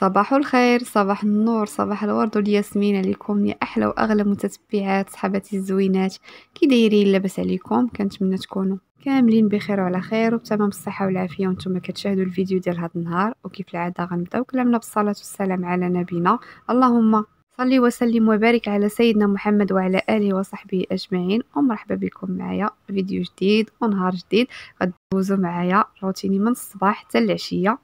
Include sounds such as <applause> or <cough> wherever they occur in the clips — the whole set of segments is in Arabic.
صباح الخير صباح النور صباح الورد والياسمين عليكم يا احلى واغلى متتبعات صحباتي الزوينات كي دايرين لاباس عليكم كنتمنى تكونوا كاملين بخير وعلى خير وبتمام الصحه والعافيه وانتم كتشاهدوا الفيديو ديال هذا النهار وكيف العاده غنبداو كلامنا بالصلاه والسلام على نبينا اللهم صلي وسلم وبارك على سيدنا محمد وعلى اله وصحبه اجمعين ومرحبا بكم معايا فيديو جديد ونهار جديد غدوزوا معايا روتيني من الصباح حتى العشيه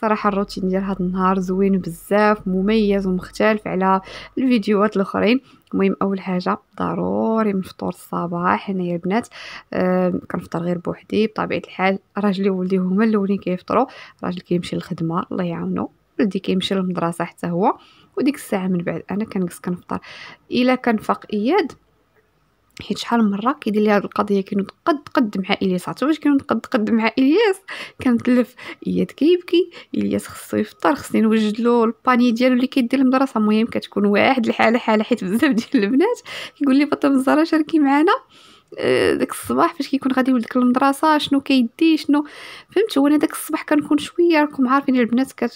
صراحه الروتين ديال هاد النهار زوين بزاف مميز ومختلف على الفيديوهات الاخرين المهم اول حاجه ضروري من فطور الصباح هنايا البنات أه كنفطر غير بوحدي بطبيعه الحال راجلي وولدي هما الاولين كيفطروا راجل كيمشي للخدمه الله يعاونو ولدي كيمشي للمدرسه حتى هو وديك الساعه من بعد انا كنجلس كنفطر الا كان فاق اياد حيت شحال مره كيدير لي هاد القضيه كانوا قد قد مع الياس عرفتي واش كانوا قد قد مع الياس كنتلف اياد كيبكي الياس خصو يفطر خصني نوجد له الباني ديالو اللي كيدير المدرسه المهم كتكون واحد الحاله حاله حيت بزاف ديال البنات كيقول لي فاطمه الزهراء شاركي معانا داك الصباح فاش كيكون غادي ولدك للمدرسه شنو كيدي شنو فهمت هو انا داك الصباح كنكون شويه راكم عارفين البنات كت...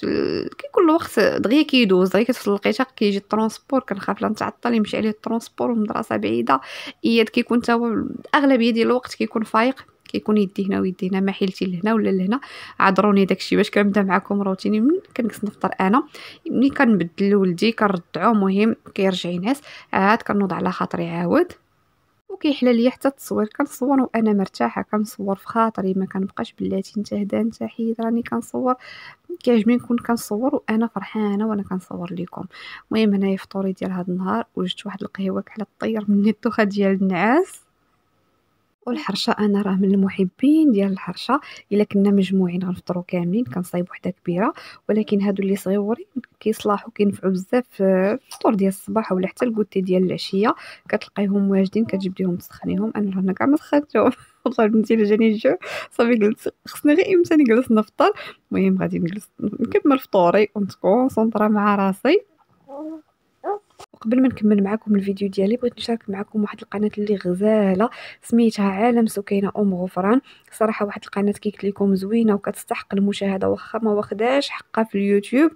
كيكون الوقت دغيا كيدوز دغيا كتوصل لقيتها كيجي الترونسبور كنخاف لا نتعطل يمشي عليه الترونسبور والمدرسه بعيده اياد كيكون تا هو الاغلبيه ديال الوقت كيكون فايق كيكون يدي هنا ويدي هنا ما حيلتي لهنا ولا لهنا عذروني داكشي باش كنبدا معكم روتيني من كنجلس نفطر انا ملي كنبدل لولدي كنرضعو مهم كيرجع ينعس عاد كنوض على خاطري عاود كيحلى ليا حتى التصوير كنصور وانا مرتاحه كنصور في خاطري ما كنبقاش بلاتي انت هدا انت حيد راني كنصور كيعجبني نكون كنصور وانا فرحانه وانا كنصور لكم المهم هنايا فطوري ديال هذا النهار وجدت واحد القهوه كحله الطير من الدوخه ديال النعاس والحرشه انا راه من المحبين ديال الحرشه الا كنا مجموعين غنفطرو كاملين كنصايب وحده كبيره ولكن هادو اللي صغيورين كيصلاحو كينفعو بزاف في الفطور ديال الصباح ولا حتى الكوتي ديال العشيه كتلقايهم واجدين كتجبديهم تسخنيهم انا راه كاع ما سخنتهم والله <laughs> بنتي اللي جاني الجوع صافي قلت خصني غير امتى نجلس نفطر المهم غادي نجلس نكمل فطوري ونتكونسونطرا مع راسي قبل ما نكمل معكم الفيديو ديالي بغيت نشارك معكم واحد القناه اللي غزاله سميتها عالم سكينه ام غفران صراحه واحد القناه كيكت لكم زوينه وكتستحق المشاهده واخا ما واخداش حقها في اليوتيوب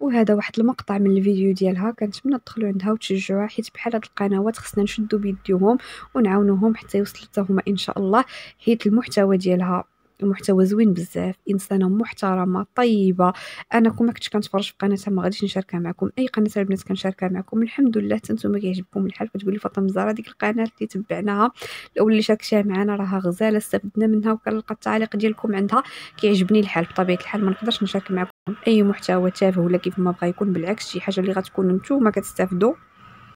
وهذا واحد المقطع من الفيديو ديالها كنتمنى تدخلوا عندها وتشجعوها حيت بحال هاد القنوات خصنا نشدو بيديهم ونعاونوهم حتى يوصلوا حتى هما ان شاء الله حيت المحتوى ديالها المحتوى زوين بزاف انسانه محترمه طيبه انا كون ما كنتش كنتفرج في قناتها ما غاديش نشاركها معكم اي قناه البنات كنشاركها معكم الحمد لله حتى نتوما كيعجبكم الحال كتقولي فاطمه زهرا ديك القناه اللي تبعناها الاول اللي شاركتيها معنا راها غزاله استفدنا منها وكنلقى التعليق ديالكم عندها كيعجبني الحال بطبيعه الحال ما نقدرش نشارك معكم اي محتوى تافه ولا كيف ما بغى يكون بالعكس شي حاجه اللي غتكون نتوما كتستافدوا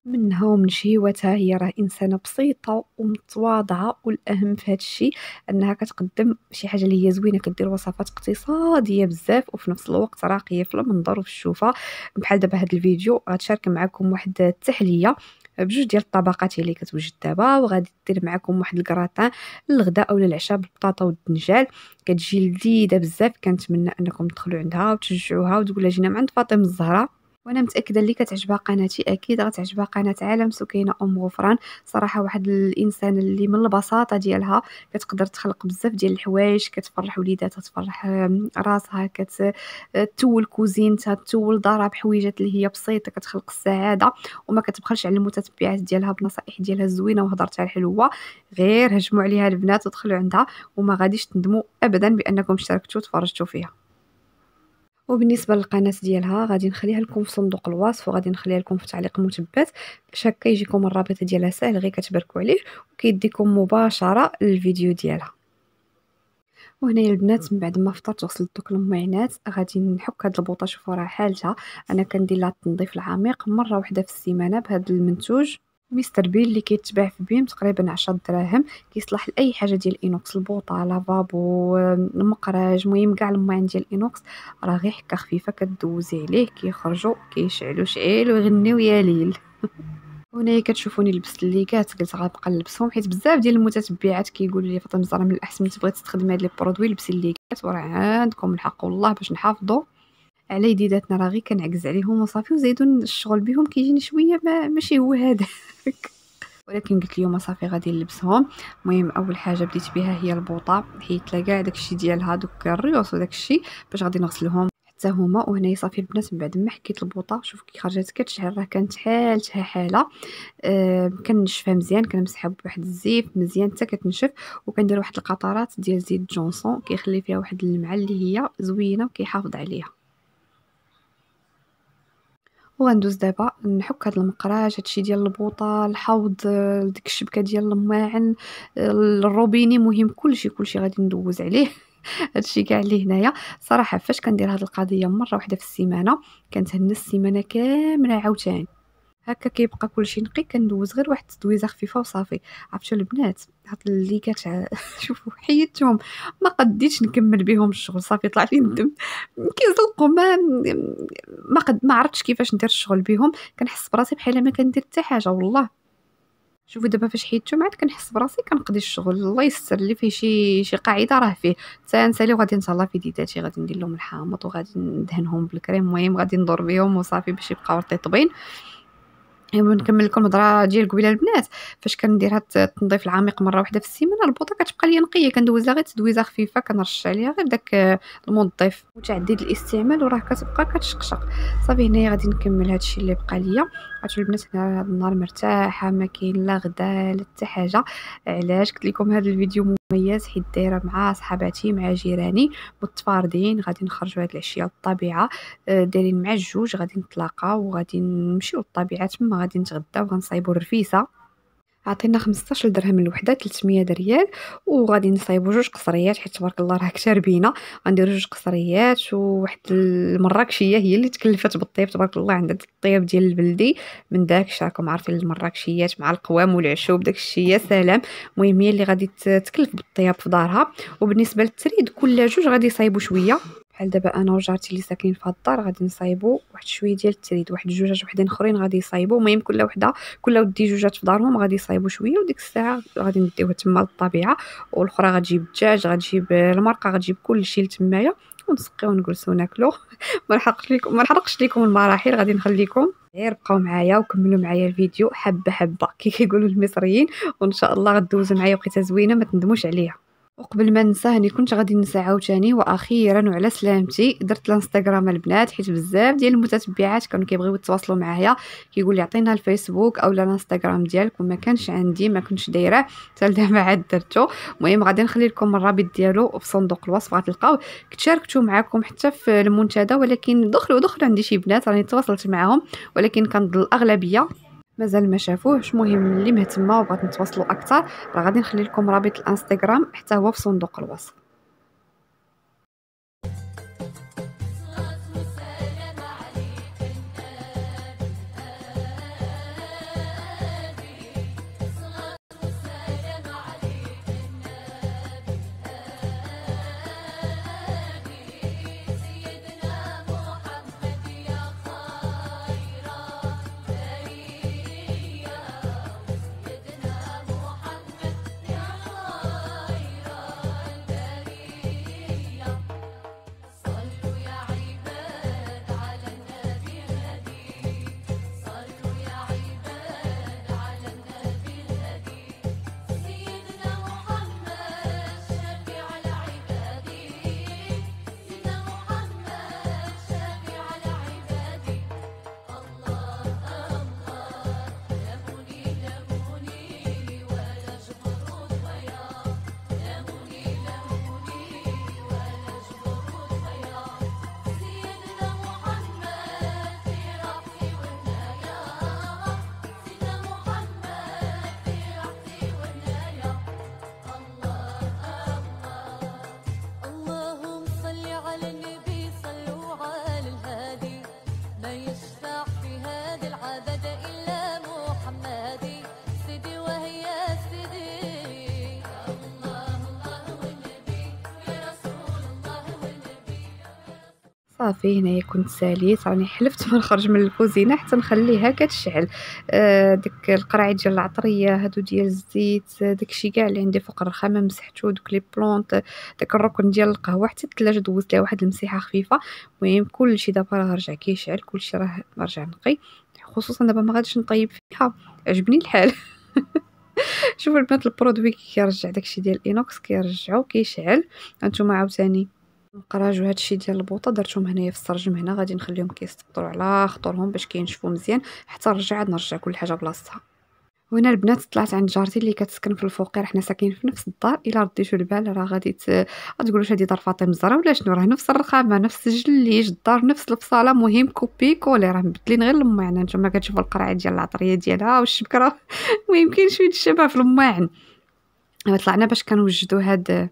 منها ومن شهوتها هي راه انسانه بسيطه ومتواضعه والاهم في هذا الشيء انها كتقدم شي حاجه اللي هي زوينه كدير وصفات اقتصاديه بزاف وفي نفس الوقت راقيه في المنظر وفي الشوفه بحال دابا هذا الفيديو غتشارك معكم واحد التحليه بجوج ديال الطبقات اللي كتوجد دابا وغادي دير معكم واحد الكراتان للغداء او للعشاء بالبطاطا والدنجال كتجي لذيذه بزاف كنتمنى انكم تدخلوا عندها وتشجعوها وتقول لها جينا من عند فاطمه الزهراء وانا متاكده اللي كتعجبها قناتي اكيد غتعجبها قناه عالم سكينه ام غفران صراحه واحد الانسان اللي من البساطه ديالها كتقدر تخلق بزاف ديال الحوايج كتفرح وليداتها تفرح راسها كتول آه، كوزينتها تول دارها بحويجات اللي هي بسيطه كتخلق السعاده وما كتبخلش على المتتبعات ديالها بنصائح ديالها الزوينه وهضرتها الحلوه غير هجموا عليها البنات ودخلوا عندها وما غاديش تندموا ابدا بانكم اشتركتوا وتفرجتوا فيها وبالنسبه للقناه ديالها غادي نخليها لكم في صندوق الوصف وغادي نخليها لكم في تعليق مثبت باش هكا يجيكم الرابط ديالها ساهل غير كتبركوا عليه وكيديكم مباشره للفيديو ديالها وهنايا البنات من بعد ما فطرت وغسلت دوك المعينات غادي نحك هاد البوطه شوفوا راه حالتها انا كندير لها التنظيف العميق مره واحده في السيمانه بهذا المنتوج مستر بيل اللي كيتباع في بيم تقريبا 10 دراهم كيصلح لاي حاجه ديال انوكس البوطه لافابو المقراج المهم كاع الماعن ديال انوكس راه غير حكه خفيفه كدوزي عليه كيخرجوا كيشعلوا شعيل ويغنيو يا ليل <laughs> هنايا كتشوفوني لبست الليكات قلت غنبقى نلبسهم حيت بزاف ديال المتتبعات كيقولوا لي فاطمه زهرا من الاحسن تبغي تستخدمي هاد لي برودوي لبسي الليكات وراه عندكم الحق والله باش نحافظوا على يديداتنا راه غير كنعكز عليهم وصافي وزيدون الشغل بهم كيجيني شويه ما ماشي هو هذاك <laughs> ولكن قلت اليوم صافي غادي نلبسهم المهم اول حاجه بديت بها هي البوطه حيت لا كاع داكشي ديالها دوك الريوس وداكشي باش غادي نغسلهم حتى هما وهنايا صافي البنات من بعد ما حكيت البوطه شوف كي خرجت كتشعل راه كانت حالتها حاله أه كنشفها مزيان كنمسحها بواحد الزيف مزيان حتى كتنشف وكندير واحد القطرات ديال زيت جونسون كيخلي فيها واحد اللمعه اللي هي زوينه وكيحافظ عليها وغندوز دابا نحك هاد المقراج هادشي ديال البوطه الحوض ديك الشبكه ديال الماعن الروبيني مهم كلشي كلشي غادي ندوز عليه <laughs> هادشي كاع اللي هنايا صراحه فاش كندير هاد القضيه مره واحده في السيمانه كنتهنى السيمانه كامله عاوتاني هكا كيبقى كلشي نقي كندوز غير واحد التدويزه خفيفه وصافي عرفتوا البنات هاد اللي كتع <laughs> شوفوا حيتهم ما قديتش نكمل بهم الشغل صافي طلع لي الدم كيزلقوا ما ما قد ما عرفتش كيفاش ندير الشغل بهم كنحس براسي بحال ما كندير حتى حاجه والله شوفوا دابا فاش حيدتهم عاد كنحس براسي كنقضي الشغل الله يستر اللي فيه شي شي قاعده راه فيه تنسالي وغادي ان شاء الله في ديداتي غادي ندير لهم الحامض وغادي ندهنهم بالكريم المهم غادي ندور بهم وصافي باش يبقاو رطيبين ايوا نكمل لكم الهضره ديال قبيله البنات فاش كندير هاد التنظيف العميق مره واحده في السيمانه البوطه كتبقى ليا نقيه كندوزها غير تدويزه خفيفه كنرش عليها غير داك آه، المنظف متعدد الاستعمال وراه كتبقى كتشقشق صافي هنايا غادي نكمل هادشي اللي بقى ليا عرفتوا البنات هنا هذا النهار مرتاحه ما كاين لا غدا لا حتى حاجه علاش قلت لكم هذا الفيديو مميز حيت دايره مع صحاباتي مع جيراني متفاردين غادي نخرجوا هاد العشيه للطبيعه آه، دايرين مع الجوج غادي نتلاقاو وغادي نمشيو للطبيعه تما غادي نتغداو وغنصايبوا الرفيسه عطينا 15 درهم الوحده 300 ريال وغادي نصايبو جوج قصريات حيت تبارك الله راه كثار بينا غنديرو جوج قصريات وواحد المراكشيه هي اللي تكلفت بالطيب تبارك الله عندها الطيب ديال البلدي من داكش راكم عارفين المراكشيات مع القوام والعشوب داكشي يا سلام المهم هي اللي غادي تكلف بالطياب في دارها وبالنسبه للتريد كل جوج غادي يصايبو شويه بحال دابا انا وجارتي اللي ساكنين في الدار غادي نصايبو واحد شويه ديال التريد واحد جوج وحدين اخرين غادي يصايبو المهم كل وحده كل ودي جوجات في دارهم غادي يصايبو شويه وديك الساعه غادي نديوها تما للطبيعه والاخرى غتجيب الدجاج غتجيب المرقه غتجيب كلشي لتمايا ونسقيو ونجلسو ناكلو <laughs> ما نحرقش لكم ما لكم المراحل غادي نخليكم غير بقاو معايا وكملوا معايا الفيديو حبه حبه <laughs> كي كيقولوا المصريين وان شاء الله غدوزوا معايا وقيته زوينه ما تندموش عليها وقبل ما ننسى هاني كنت غادي ننسى عاوتاني واخيرا وعلى سلامتي درت الانستغرام البنات حيت بزاف ديال المتتبعات كانوا كيبغيو يتواصلوا معايا كيقول لي عطينا الفيسبوك اولا الانستغرام ديالك وما كانش عندي ما كنتش دايره حتى دابا عاد درتو المهم غادي نخلي لكم الرابط ديالو في صندوق الوصف غتلقاوه شاركتو معكم حتى في المنتدى ولكن دخلوا دخلوا عندي شي بنات راني تواصلت معاهم ولكن كنظل الاغلبيه مازال ما شافوهش مهم اللي مهتمه وبغات نتواصلوا اكثر راه غادي نخلي لكم رابط الانستغرام حتى هو في صندوق الوصف صافي هنايا كنت ساليت راني حلفت ما نخرج من الكوزينه حتى نخليها كتشعل آه ديك القرعي ديال العطريه هادو ديال الزيت داكشي كاع اللي عندي فوق الرخامه مسحتو دوك لي بلونط داك الركن ديال القهوه حتى الثلاجه دوزت ليها واحد المسيحه خفيفه المهم كلشي دابا راه رجع كيشعل كلشي راه رجع نقي خصوصا دابا ما غاديش نطيب فيها عجبني الحال <laughs> شوفوا البنات البرودوي كيرجع داكشي ديال الانوكس كيرجعو كيشعل هانتوما عاوتاني القراج هادشي ديال البوطه درتهم هنايا في السرجم هنا غادي نخليهم كيستقطرو على خطورهم باش كينشفوا مزيان حتى نرجع عاد نرجع كل حاجه بلاصتها وهنا البنات طلعت عند جارتي اللي كتسكن في راه حنا ساكنين في نفس الدار الا رديتو البال راه غادي تقولوا هادي دار فاطمه الزهراء ولا شنو راه نفس الرخامه نفس الجليج الدار نفس البصاله مهم كوبي كولي راه مبدلين غير الماعن يعني نتوما كتشوفوا القرعه ديال العطريه ديالها والشبكه المهم <laughs> كاين شويه يتشابه في الماعن طلعنا باش كنوجدوا هاد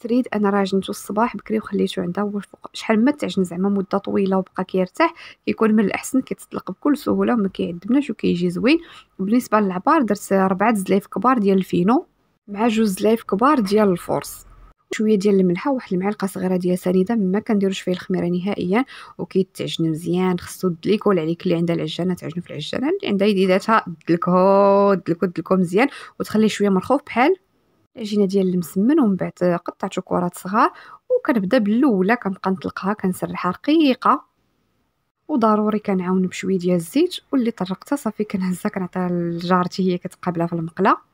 تريد انا راجنتو الصباح بكري وخليتو عندها هو الفوق شحال ما تعجن زعما مده طويله وبقى كيرتاح كيكون من الاحسن كيتطلق بكل سهوله وما كيعذبناش وكيجي زوين بالنسبه للعبار درت ربعه زلايف كبار ديال الفينو مع جوج زلايف كبار ديال الفورس شويه ديال الملحه واحد المعلقه صغيره ديال سنيده ما كنديروش فيه الخميره نهائيا وكيتعجن مزيان خصو دليكول عليك اللي عندها العجانه تعجنو في العجانه اللي عندها يديداتها دلكو دلكو دلكو مزيان وتخليه شويه مرخوف بحال العجينه ديال المسمن ومن بعد قطعت كرات صغار وكنبدا بالاولى كنبقى نطلقها كنسرحها رقيقه وضروري كنعاون بشويه ديال الزيت واللي طرقتها صافي كنهزها كنعطيها لجارتي هي كتقابلها في المقله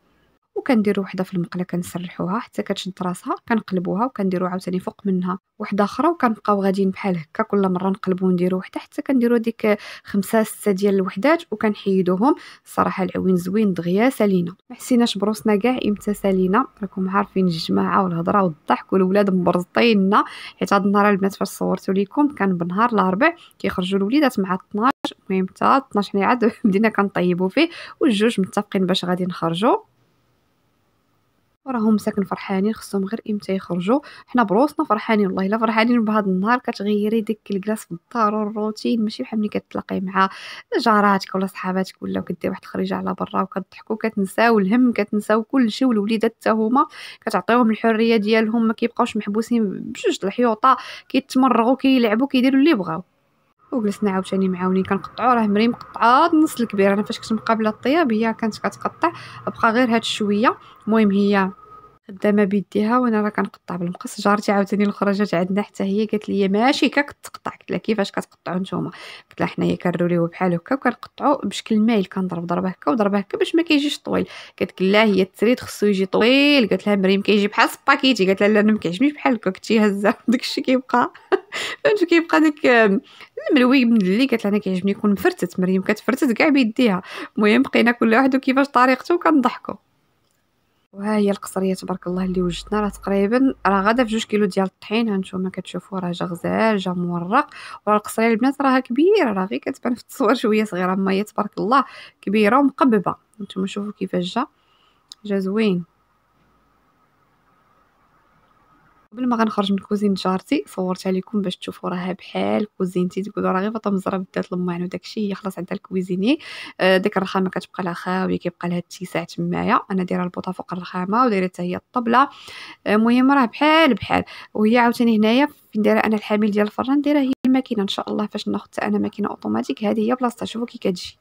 وكنديرو وحده في المقله كنسرحوها حتى كتشد راسها كنقلبوها وكنديرو عاوتاني فوق منها وحده اخرى وكنبقاو غاديين بحال هكا كل مره نقلبو ونديرو وحده حتى كنديرو ديك خمسة ستة ديال الوحدات وكنحيدوهم الصراحه العوين زوين دغيا سالينا ما حسيناش بروسنا كاع امتى سالينا راكم عارفين الجماعه والهضره والضحك والولاد مبرزطيننا حيت هاد النهار البنات فاش صورتو ليكم كان بنهار الاربع كيخرجوا الوليدات مع 12 المهم حتى 12 عاد بدينا كنطيبو فيه والجوج متفقين باش غادي نخرجوا وراهم ساكن فرحانين خصهم غير امتى يخرجوا حنا بروسنا فرحانين والله الا فرحانين بهذا النهار كتغيري ديك الكلاس في الدار والروتين ماشي بحال ملي كتلاقي مع جاراتك ولا صحاباتك ولا كدير واحد الخريجه على برا وكتضحكوا كتنساو الهم كتنساو كلشي والوليدات حتى هما كتعطيهم الحريه ديالهم ما كيبقاوش محبوسين بجوج الحيوطه كيتمرغوا كيلعبوا كيديروا اللي بغاو وجلسنا عاوتاني معاونين كنقطعو راه مري مقطعه نص الكبير انا فاش كنت مقابله الطياب هي كانت كتقطع بقى غير هاد الشويه المهم هي قدامها بيديها وانا راه كنقطع بالمقص جارتي عاوتاني الاخرى جات عندنا حتى هي قالت لي ماشي هكا كتقطع قلت لها كيفاش كتقطعوا نتوما قلت لها حنايا كنروليو بحال هكا وكنقطعوا بشكل مايل كنضرب ضربه هكا وضربه هكا باش ما كيجيش طويل كتقول لا هي التريد خصو يجي طويل قالت لها مريم كيجي بحال سباكيتي قالت لها لا انا ما كيعجبنيش بحال هكا كنتي هزه <laughs> داكشي كيبقى فهمت <laughs> كيبقى داك الملوي آه، اللي قالت لها انا كيعجبني يكون مفرتت مريم كتفرتت كاع بيديها المهم بقينا كل واحد وكيفاش طريقته وكنضحكوا وها هي القصريه تبارك الله اللي وجدنا راه تقريبا راه غادا في جوج كيلو ديال الطحين هانتوما كتشوفوا راه جا غزال جا مورق وراه القصريه البنات راها كبيره راه غير كتبان في التصوير شويه صغيره ما هي تبارك الله كبيره ومقببه هانتوما شوفوا كيفاش جا جا زوين قبل ما غنخرج من كوزينه جارتي صورتها عليكم باش تشوفوا راها بحال كوزينتي تقولوا راه غير فاطمه الزهراء بدات المعنو وداكشي هي خلاص عندها الكويزيني آه، ديك الرخامه كتبقى لها خاويه كيبقى لها التيساع تمايا انا دايره البوطه فوق الرخامه ودايره حتى هي الطبله آه، المهم راه بحال بحال وهي عاوتاني هنايا فين دايره انا الحميل ديال الفران دايره هي الماكينه ان شاء الله فاش ناخذ انا ماكينه اوتوماتيك هذه هي بلاصتها شوفوا كي كتجي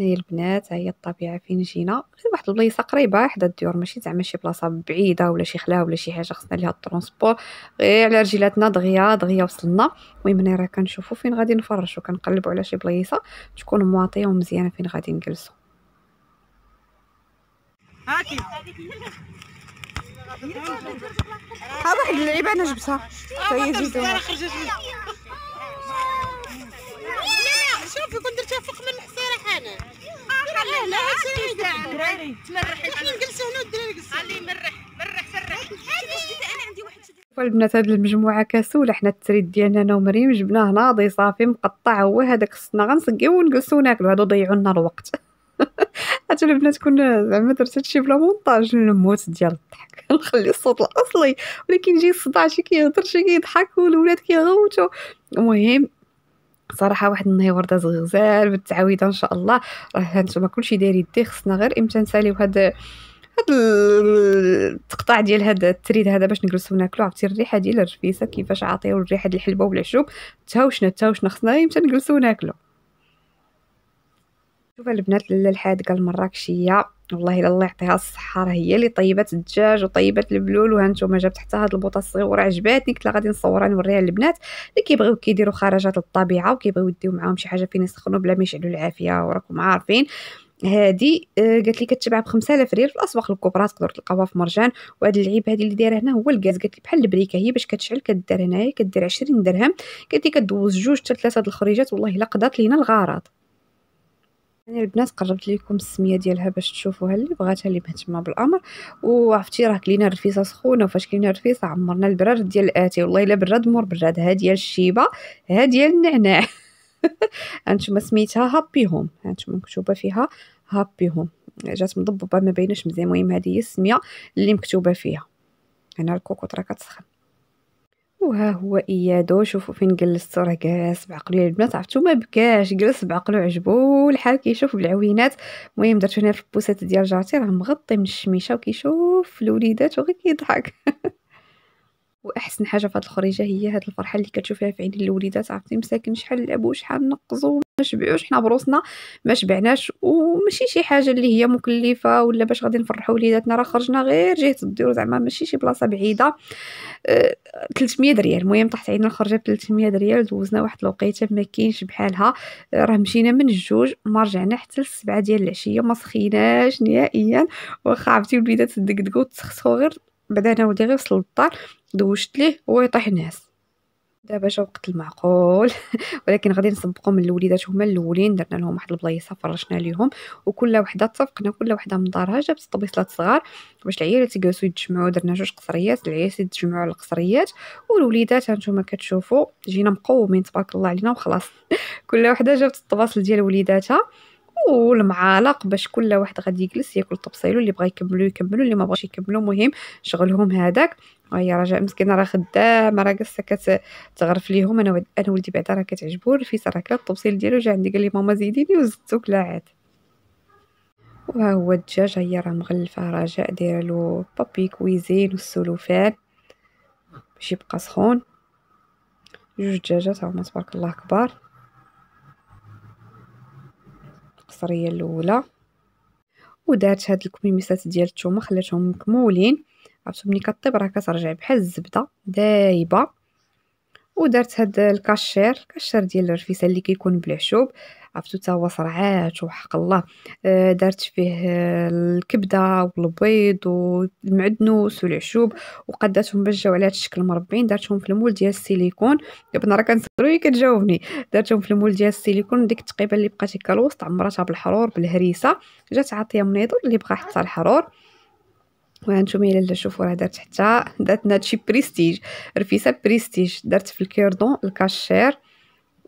هي البنات هي الطبيعه فين جينا غير واحد البلايصه قريبه حدا الديور ماشي زعما شي بلاصه بعيده ولا شي خلا ولا شي حاجه خصنا ليها الترونسبور غير على رجلاتنا دغيا دغيا وصلنا المهم انا راه كنشوفو فين غادي نفرشو كنقلبو على شي بلايصه تكون مواطيه ومزيانه فين غادي نجلسو هاكي ها واحد اللعيبه انا جبتها هي آه، جديده شوفي كون درت نجلس هنا مرح البنات هاد المجموعه كسوله حنا التريد ديالنا انا ومريم جبناه ناضي صافي مقطع هو هذاك خصنا غنسقيو ونجلسو ناكلو هادو ضيعوا لنا الوقت حتى <laughs> البنات كنا زعما درت هادشي بلا مونطاج الموت ديال الضحك <laughs> نخلي الصوت الاصلي ولكن يجي الصداع شي كيهضر شي كيضحك والولاد كيغوتو المهم صراحه واحد النهار ورده زغزال بالتعويضه ان شاء الله راه هانتوما كلشي داير يدي خصنا غير امتى نساليو هاد هاد التقطاع ديال هاد التريد هذا باش نجلسو ناكلو عرفتي الريحه ديال الرفيسه كيفاش عاطيو الريحه ديال الحلبه والعشوب تهاوشنا تهاوشنا خصنا امتى نجلسو ناكلو شوف البنات الحادقه المراكشيه والله الا الله يعطيها الصحه راه هي اللي طيبات الدجاج وطيبات البلول وها نتوما جابت حتى هاد البوطه الصغيره عجباتني لها غادي نصورها نوريها للبنات اللي كيبغيو كيديروا خرجات للطبيعه وكيبغيو يديو معاهم شي حاجه فين يسخنوا بلا ما يشعلوا العافيه وراكم عارفين هادي آه، قالت لي كتباع ب 5000 ريال في الاسواق الكبرى تقدر تلقاوها في مرجان وهاد العيب هادي اللي دايره هنا هو الغاز قالت لي بحال البريكه هي باش كتشعل كدار هنايا كدير 20 درهم قالت لي كدوز جوج حتى ثلاثه د الخريجات والله الا قضات لينا الغرض يعني البنات قربت لكم السميه ديالها باش تشوفوها اللي بغاتها اللي مهتمه بالامر وعرفتي راه كلينا رفيصة سخونه وفاش كلينا رفيصة عمرنا البراد ديال الاتي والله الا براد مور براد ها ديال الشيبه ها ديال النعناع <laughs> هانتوما سميتها هابي هوم هانتوما مكتوبه فيها هابي هوم جات مضببه ما بينش مزيان المهم هادي هي السميه اللي مكتوبه فيها هنا الكوكوط راه كتسخن وها هو ايادو شوفوا فين جلس راه جالس بعقلو البنات عرفتو ما بكاش جلس بعقلو عجبو الحال كيشوف بالعوينات المهم درتو هنا في البوسات ديال جارتي راه مغطي من الشميشه وكيشوف الوليدات وغير كيضحك <laughs> واحسن حاجه في هذه الخريجه هي هاد الفرحه اللي كتشوفيها في عين الوليدات عرفتي مساكن شحال لعبوا شحال نقزوا ما شبعوش حنا بروسنا ما شبعناش وماشي شي حاجه اللي هي مكلفه ولا باش غادي نفرحوا وليداتنا راه خرجنا غير جهه الدور زعما ماشي شي بلاصه بعيده أه 300 ريال المهم طاحت عين الخرجه ب 300 ريال دوزنا واحد الوقيته ما كاينش بحالها آه، راه مشينا من الجوج ما رجعنا حتى للسبعة ديال العشيه ما سخيناش نهائيا واخا عرفتي الوليدات دقدقوا تسخسخوا غير بعدا انا ودي غير وصل للدار دوشت ليه هو يطيح نعس دابا جا وقت المعقول <laughs> ولكن غادي نسبقو من الوليدات هما الاولين درنا لهم واحد البلايصه فرشنا ليهم وكل وحده اتفقنا كل وحده من دارها جابت طبيصلات صغار باش العيال تيجلسوا يتجمعوا درنا جوج قصريات العيال يتجمعوا على القصريات والوليدات هانتوما كتشوفوا جينا مقومين تبارك الله علينا وخلاص <laughs> كل وحده جابت الطباصل ديال وليداتها والمعالق باش كل واحد غادي يجلس ياكل طبسيلو اللي بغى يكملو يكملو اللي ما بغاش يكملو مهم شغلهم هذاك وهي رجاء مسكينه راه خدامه راه قصه كتغرف ليهم انا انا ولدي بعدا راه كتعجبو الفيس راه كلا الطبسيل ديالو جا عندي قال لي ماما زيديني وزدتو كلا عاد وها هو الدجاج هي راه مغلفه رجاء دايره له بابي كويزين والسلوفان باش يبقى سخون جوج دجاجات هما تبارك الله كبار العصريه الاولى ودارت هاد الكميميسات ديال الثومه خلاتهم مكمولين عرفتو ملي كطيب راه كترجع بحال الزبده دايبه ودارت هاد الكاشير الكاشير ديال الرفيسه اللي كيكون بالعشوب عرفتو تا هو صرعات وحق الله آه، دارت فيه آه، الكبده والبيض والمعدنوس والعشوب وقداتهم باش جاو على هذا الشكل مربعين دارتهم في المول ديال السيليكون دابا راه هي كتجاوبني دارتهم في المول ديال السيليكون ديك التقيبه اللي بقات هكا الوسط عمرتها بالحرور بالهريسه جات عاطيه منيضور اللي بقى حتى الحرور وهانتوما الى لا شوفوا راه درت حتى درت هادشي بريستيج رفيسه بريستيج درت في الكيردون الكاشير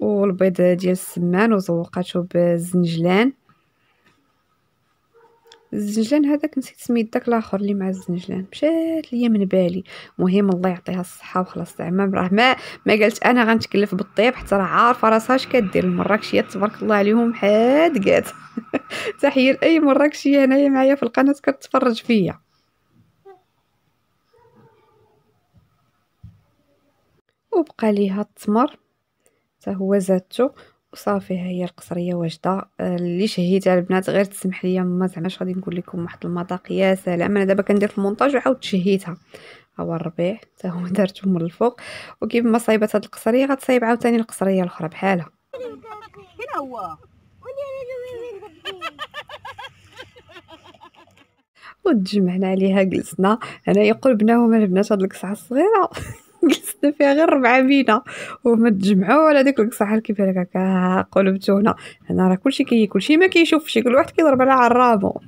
والبيض ديال السمان وزوقاتو بالزنجلان الزنجلان هذاك نسيت سميت داك الاخر اللي مع الزنجلان مشات ليا من بالي مهم الله يعطيها الصحه وخلاص زعما راه ما ما قالت انا غنتكلف بالطيب حتى راه عارفه راسها اش كدير المراكشيه تبارك الله عليهم حادقات <laughs> تحيه لاي مراكشيه هنايا معايا في القناه كتفرج فيا وبقى ليها التمر هو زادته وصافي ها هي القصريه واجده آه، اللي شهيتها البنات غير تسمح لي ما اش غادي نقول لكم واحد المذاق يا سلام انا دابا كندير في المونتاج وعاود شهيتها هو الربيع حتى هو دارته من الفوق وكيف ما صايبات هاد القصريه غتصايب عاوتاني القصريه الاخرى بحالها هنا هو <laughs> وتجمعنا عليها جلسنا هنايا قلبناهم البنات هاد القصعه الصغيره <laughs> جلسنا فيها غير ربعة بينا وما تجمعوا على ديك القصه بحال كيف هكا هكا قلوب هنا راه كلشي كي كلشي ما كيشوفش كل واحد كيضرب على عرابو <laughs>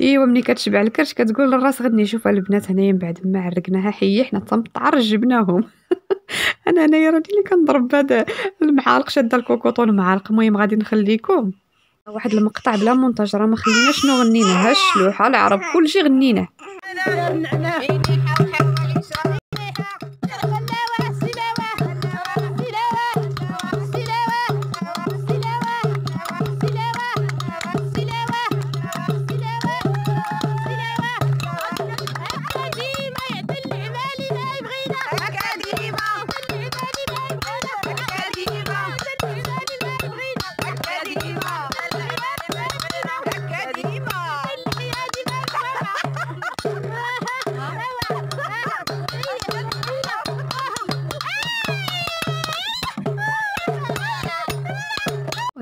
ايوا ملي كتشبع الكرش كتقول للراس غادي نشوف البنات هنايا من بعد ما عرقناها حي حنا مطعر جبناهم <laughs> انا هنايا راني اللي كنضرب بهاد المعالق شاده الكوكوطو المعالق المهم غادي نخليكم واحد المقطع بلا مونتاج راه ما خليناش شنو غنيناه الشلوحه العرب كلشي غنيناه <laughs> إيه،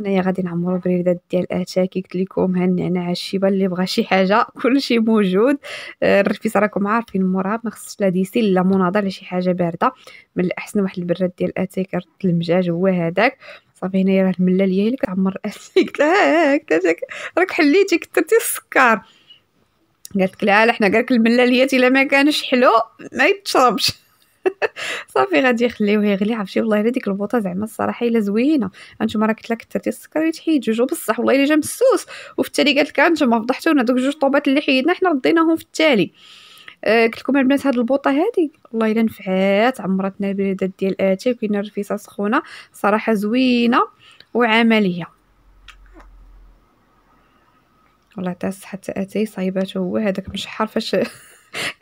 هنايا غادي نعمرو بريدات ديال اتاكي قلت لكم النعناع الشيبه اللي بغى شي حاجه <laughs> كلشي موجود آه، الرفيس راكم عارفين موراه ما خصش لا ديسي لا مناضه لا شي حاجه بارده من الاحسن واحد البراد ديال اتاكي رد المجاج هو هذاك صافي هنايا راه المله هي اللي كتعمر اتاكي <laughs> قلت لها آه، راك حليتي كثرتي السكر قالت لك لا لا حنا قالك الملاليات الا ما كانش حلو ما يتشربش <laughs> صافي غادي يخليوه يغلي عرفتي والله الا ديك البوطه زعما الصراحه الا زوينه انتما راه قلت لك كثرتي السكر يتحيد جوج وبصح والله الا جا مسوس وفي التالي قالت لك انتم فضحتونا دوك جوج طوبات اللي حيدنا حنا رديناهم في التالي أه قلت لكم البنات هاد البوطه هادي والله الا نفعات عمرتنا بلادات ديال اتاي كاينه رفيسه سخونه صراحه زوينه وعمليه والله تاع الصحه اتاي صايبات هو هذاك مش فاش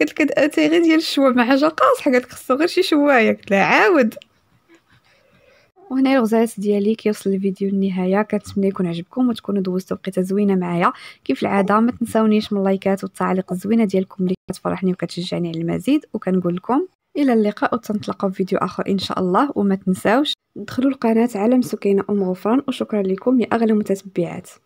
قلت لك اتاي غير ديال مع حاجه قاصحه قالت لك خصو غير شي شوايه قلت لها عاود وهنا الغزاس ديالي كيوصل الفيديو للنهايه كنتمنى يكون عجبكم وتكونوا دوزتوا وقيته زوينه معايا كيف العاده ما تنساونيش من اللايكات والتعليق الزوينه ديالكم اللي كتفرحني وكتشجعني على المزيد وكنقول لكم الى اللقاء وتنطلقوا في فيديو اخر ان شاء الله وما تنساوش دخلوا القناه عالم سكينه ام غفران وشكرا لكم يا اغلى متتبعات